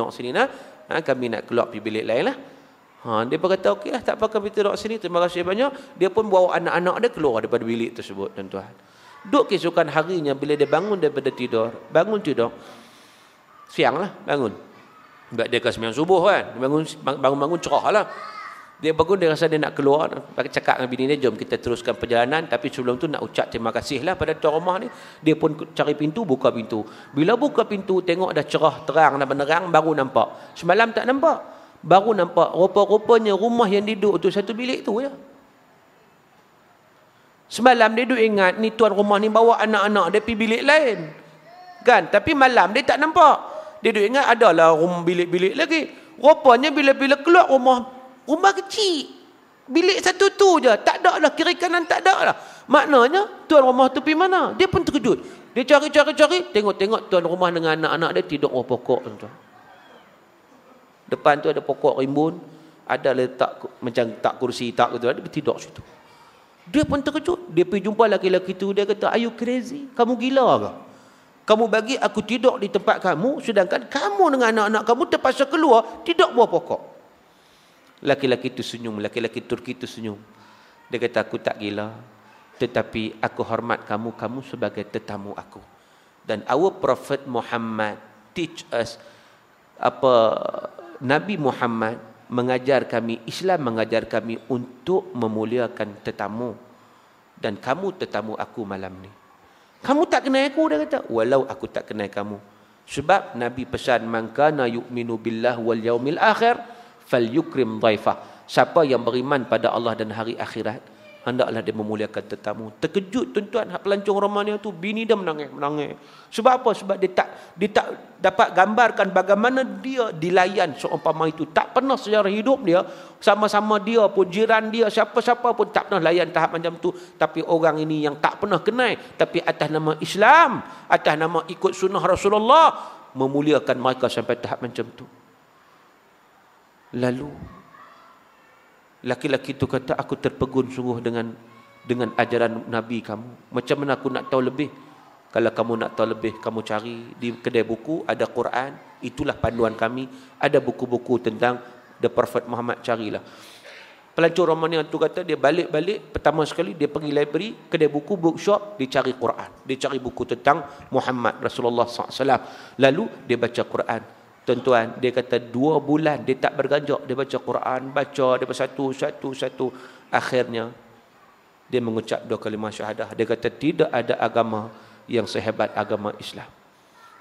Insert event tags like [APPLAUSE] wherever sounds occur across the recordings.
duduk sini lah. Ha, kami nak keluar pergi bilik lain lah. Ha, dia pun kata, okey lah, tak apa kami duduk sini. Terima kasih banyak. Dia pun bawa anak-anak dia keluar daripada bilik tersebut. Dan Tuhan. Duduk keesokan harinya bila dia bangun daripada tidur. Bangun tidur. Siang lah bangun. Sebab dia ke sembilan subuh kan. Bangun-bangun cerah lah. Dia bangun dia rasa dia nak keluar. Dia cakap dengan bini dia, jom kita teruskan perjalanan. Tapi sebelum tu nak ucap terima kasih lah pada tuan rumah ni. Dia pun cari pintu, buka pintu. Bila buka pintu, tengok dah cerah, terang dan benerang, baru nampak. Semalam tak nampak. Baru nampak. Rupa-rupanya rumah yang duduk tu satu bilik tu Ya? Semalam dia duduk ingat, ni tuan rumah ni bawa anak-anak dia pergi bilik lain. Kan? Tapi malam dia tak nampak. Dia duduk ingat adalah rumah bilik-bilik lagi. Rupanya bila-bila keluar rumah rumah kecil bilik satu tu je tak ada lah kiri kanan tak ada lah maknanya tuan rumah tu pergi mana dia pun terkejut dia cari-cari-cari tengok-tengok tuan rumah dengan anak-anak dia tidur rumah pokok tu depan tu ada pokok rimbun ada letak macam tak kursi tak gitu dia tidur situ dia pun terkejut dia pergi jumpa lelaki-lelaki tu dia kata are you crazy kamu gila ke kamu bagi aku tidur di tempat kamu sedangkan kamu dengan anak-anak kamu terpaksa keluar tidur bawah pokok Laki-laki itu senyum, laki-laki Turki itu senyum. Dia kata, aku tak gila. Tetapi aku hormat kamu, kamu sebagai tetamu aku. Dan our Prophet Muhammad teach us apa Nabi Muhammad mengajar kami, Islam mengajar kami untuk memuliakan tetamu. Dan kamu tetamu aku malam ni. Kamu tak kenal aku, dia kata. Walau aku tak kenal kamu. Sebab Nabi pesan, mangkana kana yu'minu billah wal yaumil akhir falyukrim dhaifah. Siapa yang beriman pada Allah dan hari akhirat, hendaklah dia memuliakan tetamu. Terkejut tuan-tuan hak pelancong Romania tu bini dia menangis, menangis. Sebab apa? Sebab dia tak dia tak dapat gambarkan bagaimana dia dilayan seumpama itu. Tak pernah sejarah hidup dia sama-sama dia pun jiran dia siapa-siapa pun tak pernah layan tahap macam tu. Tapi orang ini yang tak pernah kenal tapi atas nama Islam, atas nama ikut sunnah Rasulullah memuliakan mereka sampai tahap macam tu. Lalu laki-laki itu kata aku terpegun sungguh dengan dengan ajaran nabi kamu. Macam mana aku nak tahu lebih? Kalau kamu nak tahu lebih, kamu cari di kedai buku ada Quran, itulah panduan kami, ada buku-buku tentang the Prophet Muhammad carilah. Pelancong Romani itu kata dia balik-balik pertama sekali dia pergi library, kedai buku, bookshop, dia cari Quran, dia cari buku tentang Muhammad Rasulullah SAW. Lalu dia baca Quran. Tuan-tuan, dia kata dua bulan dia tak berganjak. Dia baca Quran, baca dia baca satu, satu, satu. Akhirnya, dia mengucap dua kalimah syahadah. Dia kata tidak ada agama yang sehebat agama Islam.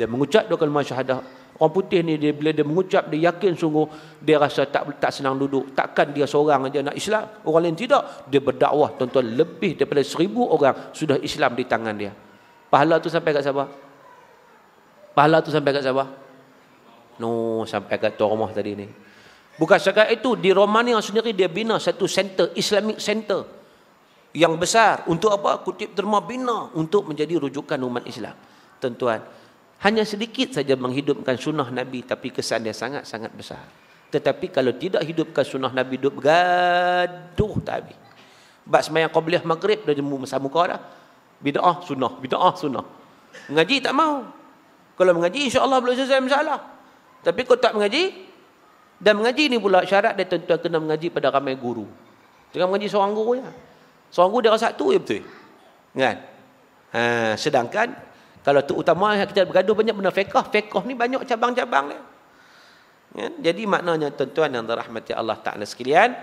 Dia mengucap dua kalimah syahadah. Orang putih ni, dia, bila dia mengucap, dia yakin sungguh, dia rasa tak tak senang duduk. Takkan dia seorang aja nak Islam. Orang lain tidak. Dia berdakwah, tuan-tuan, lebih daripada seribu orang sudah Islam di tangan dia. Pahala tu sampai kat Sabah? Pahala tu sampai kat Sabah? No sampai kat tuan rumah tadi ni. Bukan sekadar itu, di Romania sendiri dia bina satu center, Islamic center. Yang besar. Untuk apa? Kutip derma bina. Untuk menjadi rujukan umat Islam. Tuan-tuan, hanya sedikit saja menghidupkan sunnah Nabi. Tapi kesan dia sangat-sangat besar. Tetapi kalau tidak hidupkan sunnah Nabi, hidup gaduh tak habis. Sebab kau Qobliyah Maghrib, dah jemur masa muka dah. Bida'ah sunnah, bida'ah sunnah. Mengaji tak mau. Kalau mengaji, insyaAllah boleh selesai masalah. Tapi kau tak mengaji dan mengaji ni pula syarat dia tentu kena mengaji pada ramai guru. Jangan mengaji seorang guru ya. Seorang guru dia rasa satu ya betul. Kan? Ha, sedangkan kalau tu terutama kita bergaduh banyak benda fiqh, fiqh ni banyak cabang-cabang dia. Ya, jadi maknanya tentuan tuan yang dirahmati Allah Ta'ala sekalian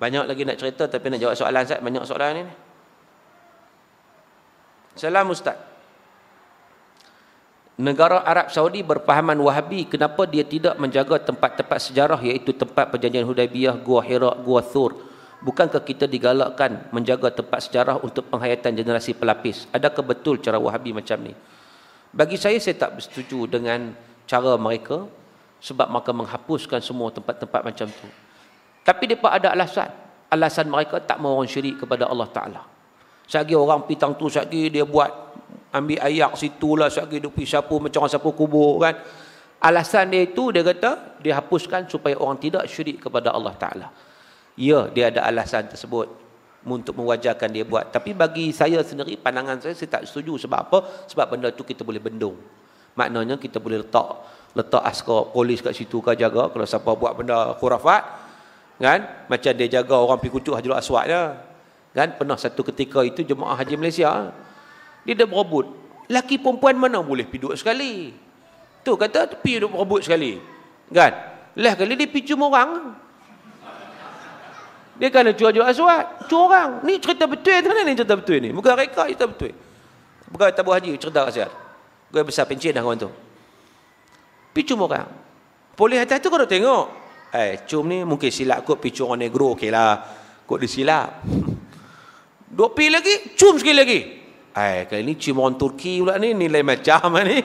Banyak lagi nak cerita tapi nak jawab soalan Ustaz Banyak soalan ni Salam Ustaz negara Arab Saudi berpahaman Wahabi kenapa dia tidak menjaga tempat-tempat sejarah iaitu tempat perjanjian Hudaybiyah, Gua Hira, Gua Thur. Bukankah kita digalakkan menjaga tempat sejarah untuk penghayatan generasi pelapis? Adakah betul cara Wahabi macam ni? Bagi saya saya tak bersetuju dengan cara mereka sebab mereka menghapuskan semua tempat-tempat macam tu. Tapi depa ada alasan. Alasan mereka tak mau orang syirik kepada Allah Taala. Sagi orang pitang tu sagi dia buat ambil ayak situ lah sehari dia pergi siapa macam orang siapa kubur kan alasan dia itu dia kata dia hapuskan supaya orang tidak syirik kepada Allah Ta'ala ya dia ada alasan tersebut untuk mewajarkan dia buat tapi bagi saya sendiri pandangan saya saya tak setuju sebab apa sebab benda tu kita boleh bendung maknanya kita boleh letak letak askar polis kat situ kan jaga kalau siapa buat benda khurafat kan macam dia jaga orang pergi kucuk Hajarul Aswad dia kan pernah satu ketika itu jemaah haji Malaysia dia dah berebut. Laki perempuan mana boleh pergi duduk sekali? Tu kata pergi duduk berebut sekali. Kan? Lah kali dia pergi cuma orang. Dia kena jual-jual aswat. jual orang. Ni cerita betul tu ni cerita betul ni. Bukan reka cerita betul. Bukan tabu haji cerita rasiat. Gue besar pencin dah kawan tu. Pergi cuma orang. Polis atas tu kau tengok. Eh, cum ni mungkin silap kot pergi cua orang negro. okelah, lah. Kot disilap. [LAUGHS] Dua pergi lagi, cum sekali lagi. Eh, kali ni cimon Turki pula ni, nilai macam [LAUGHS] ni.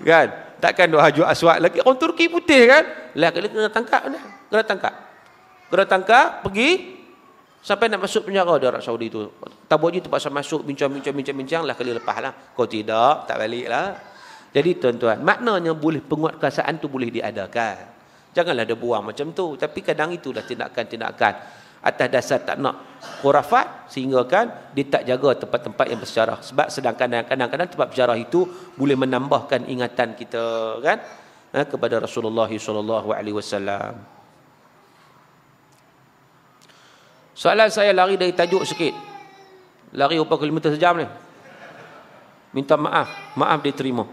kan? Takkan dua haju aswad lagi, orang Turki putih kan? Lah, kali kena tangkap ni. Kena tangkap. Kena tangkap, pergi. Sampai nak masuk penjara di Arab Saudi tu. Tabuk je terpaksa masuk, bincang, bincang, bincang, bincang. Lah, kali lepas lah. Kau tidak, tak balik lah. Jadi tuan-tuan, maknanya boleh penguat kasaan tu boleh diadakan. Janganlah dia buang macam tu. Tapi kadang itu dah tindakan-tindakan atas dasar tak nak khurafat sehingga kan dia tak jaga tempat-tempat yang bersejarah sebab sedangkan kadang-kadang tempat bersejarah itu boleh menambahkan ingatan kita kan ha, kepada Rasulullah SAW. Soalan saya lari dari tajuk sikit. Lari upah kilometer sejam ni. Minta maaf. Maaf diterima.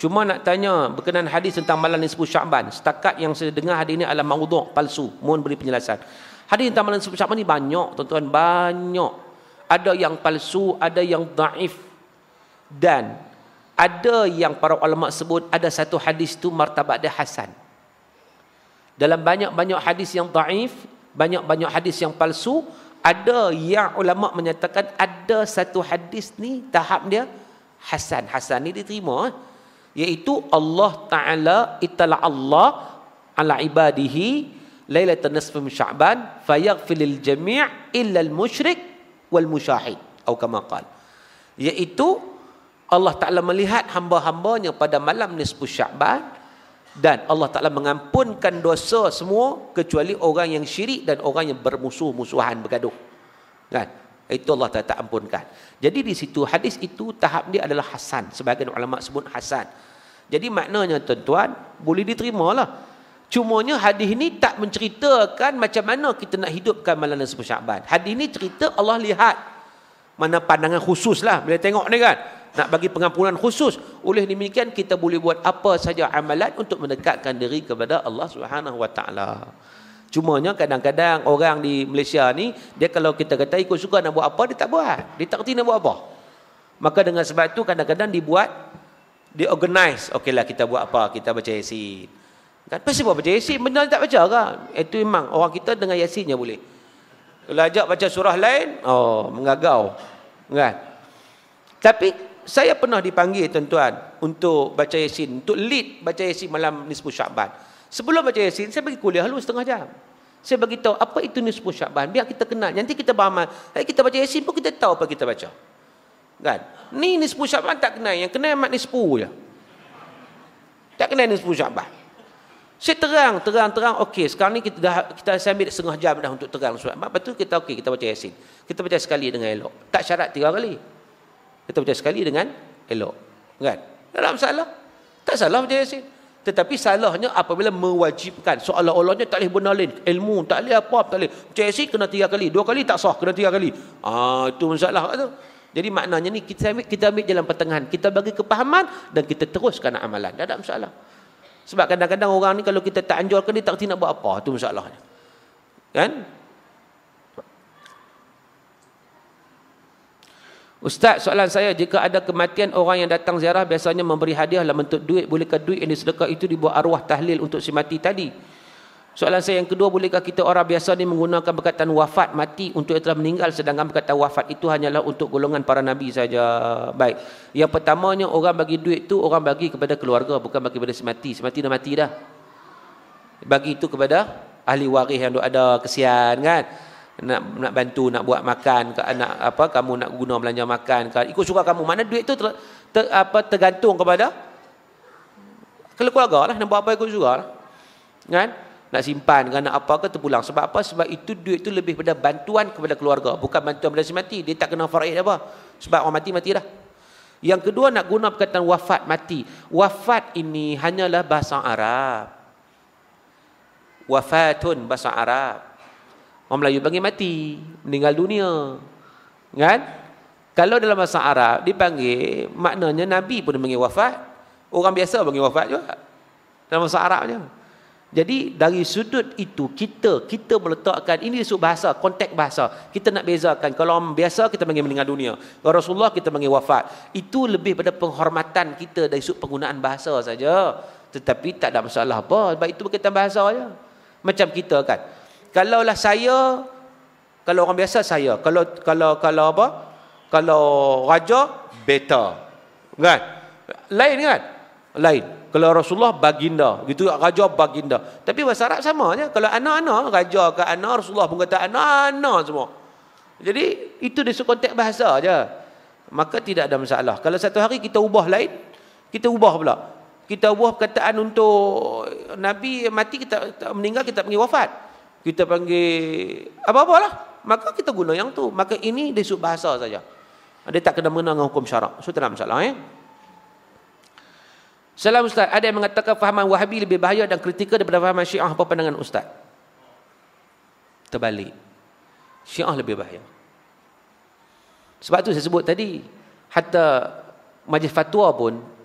Cuma nak tanya berkenaan hadis tentang malam nisbu Syaban. Setakat yang saya dengar hadis ini adalah maudhu' palsu. Mohon beri penjelasan. Hadis tentang malam sepuluh syakban banyak, tuan-tuan, banyak. Ada yang palsu, ada yang daif. Dan ada yang para ulama sebut ada satu hadis tu martabat dia hasan. Dalam banyak-banyak hadis yang daif, banyak-banyak hadis yang palsu, ada yang ulama menyatakan ada satu hadis ni tahap dia hasan. Hasan ni diterima eh? iaitu Allah taala itala Allah ala ibadihi lailatul nisf min sya'ban fayaghfir lil jami' illa al musyrik wal musyahid atau kama qal iaitu Allah Taala melihat hamba-hambanya pada malam nisfu sya'ban dan Allah Taala mengampunkan dosa semua kecuali orang yang syirik dan orang yang bermusuh-musuhan bergaduh kan itu Allah Taala ampunkan jadi di situ hadis itu tahap dia adalah hasan sebagian ulama sebut hasan jadi maknanya tuan-tuan boleh diterimalah Cumanya hadis ini tak menceritakan macam mana kita nak hidupkan malam dan Syaban. Hadis ini cerita Allah lihat. Mana pandangan khusus lah. Bila tengok ni kan. Nak bagi pengampunan khusus. Oleh demikian kita boleh buat apa saja amalan untuk mendekatkan diri kepada Allah Subhanahu SWT. Cumanya kadang-kadang orang di Malaysia ni, dia kalau kita kata ikut suka nak buat apa, dia tak buat. Dia tak kerti nak buat apa. Maka dengan sebab itu kadang-kadang dibuat, diorganize. Okeylah kita buat apa, kita baca yasin. Kan? Pasti buat baca Yasin. Benda tak baca kan? Itu eh, memang orang kita dengan Yasinnya boleh. Kalau ajak baca surah lain, oh, mengagau. Kan? Tapi, saya pernah dipanggil tuan-tuan untuk baca Yasin. Untuk lead baca Yasin malam nisfu Syakban. Sebelum baca Yasin, saya bagi kuliah dulu setengah jam. Saya bagi tahu apa itu nisfu Syakban. Biar kita kenal. Nanti kita beramal. Hari eh, kita baca Yasin pun kita tahu apa kita baca. Kan? Ni nisfu Syakban tak kenal. Yang kenal Mat nisfu je. Tak kenal nisfu Syakban. Saya terang, terang, terang. Okey, sekarang ni kita, dah, kita saya ambil setengah jam dah untuk terang surat. Lepas tu kita okey, kita baca Yasin. Kita baca sekali dengan elok. Tak syarat tiga kali. Kita baca sekali dengan elok. Kan? Dalam salah. Tak salah baca Yasin. Tetapi salahnya apabila mewajibkan. Seolah-olahnya tak boleh benda lain. Ilmu, tak boleh apa tak boleh. Baca Yasin kena tiga kali. Dua kali tak sah, kena tiga kali. Ah, itu masalah. Itu. Jadi maknanya ni kita ambil, kita ambil jalan pertengahan. Kita bagi kepahaman dan kita teruskan amalan. Tak ada masalah. Sebab kadang-kadang orang ni kalau kita tak anjurkan dia tak kena nak buat apa. Itu masalahnya. Kan? Ustaz, soalan saya, jika ada kematian orang yang datang ziarah biasanya memberi hadiah dalam bentuk duit, bolehkah duit yang disedekah itu dibuat arwah tahlil untuk si mati tadi? Soalan saya yang kedua, bolehkah kita orang biasa ni menggunakan perkataan wafat mati untuk yang telah meninggal sedangkan perkataan wafat itu hanyalah untuk golongan para nabi saja. Baik. Yang pertamanya orang bagi duit tu orang bagi kepada keluarga bukan bagi kepada semati. Semati dah mati dah. Bagi itu kepada ahli waris yang ada kesian kan. Nak nak bantu nak buat makan ke anak apa kamu nak guna belanja makan ke ikut suka kamu. Mana duit tu ter, ter, apa tergantung kepada keluarga lah nak buat apa ikut suka lah. Kan? nak simpan dengan nak apa ke terpulang sebab apa sebab itu duit tu lebih pada bantuan kepada keluarga bukan bantuan pada si mati dia tak kena faraid apa sebab orang mati mati dah yang kedua nak guna perkataan wafat mati wafat ini hanyalah bahasa Arab wafatun bahasa Arab orang Melayu panggil mati meninggal dunia kan kalau dalam bahasa Arab dipanggil maknanya Nabi pun panggil wafat orang biasa panggil wafat juga dalam bahasa Arabnya. Jadi dari sudut itu kita kita meletakkan ini sudut bahasa konteks bahasa kita nak bezakan kalau orang biasa kita panggil meninggal dunia kalau Rasulullah kita panggil wafat itu lebih pada penghormatan kita dari sub penggunaan bahasa saja tetapi tak ada masalah apa sebab itu berkaitan bahasa saja macam kita kan kalau lah saya kalau orang biasa saya kalau kalau kalau apa kalau raja beta kan lain kan lain kalau Rasulullah baginda, gitu raja baginda. Tapi bahasa Arab sama aja. Kalau anak-anak raja ke anak Rasulullah pun kata anak-anak semua. Jadi itu dari konteks bahasa aja. Maka tidak ada masalah. Kalau satu hari kita ubah lain, kita ubah pula. Kita ubah perkataan untuk Nabi mati kita meninggal kita panggil wafat. Kita panggil apa-apalah. Maka kita guna yang tu. Maka ini dari bahasa saja. Dia tak kena mengena dengan hukum syarak. So tak ada masalah ya. Eh? Salam Ustaz, ada yang mengatakan fahaman wahabi lebih bahaya dan kritikal daripada fahaman syiah. Apa pandangan Ustaz? Terbalik. Syiah lebih bahaya. Sebab tu saya sebut tadi, hatta majlis fatwa pun,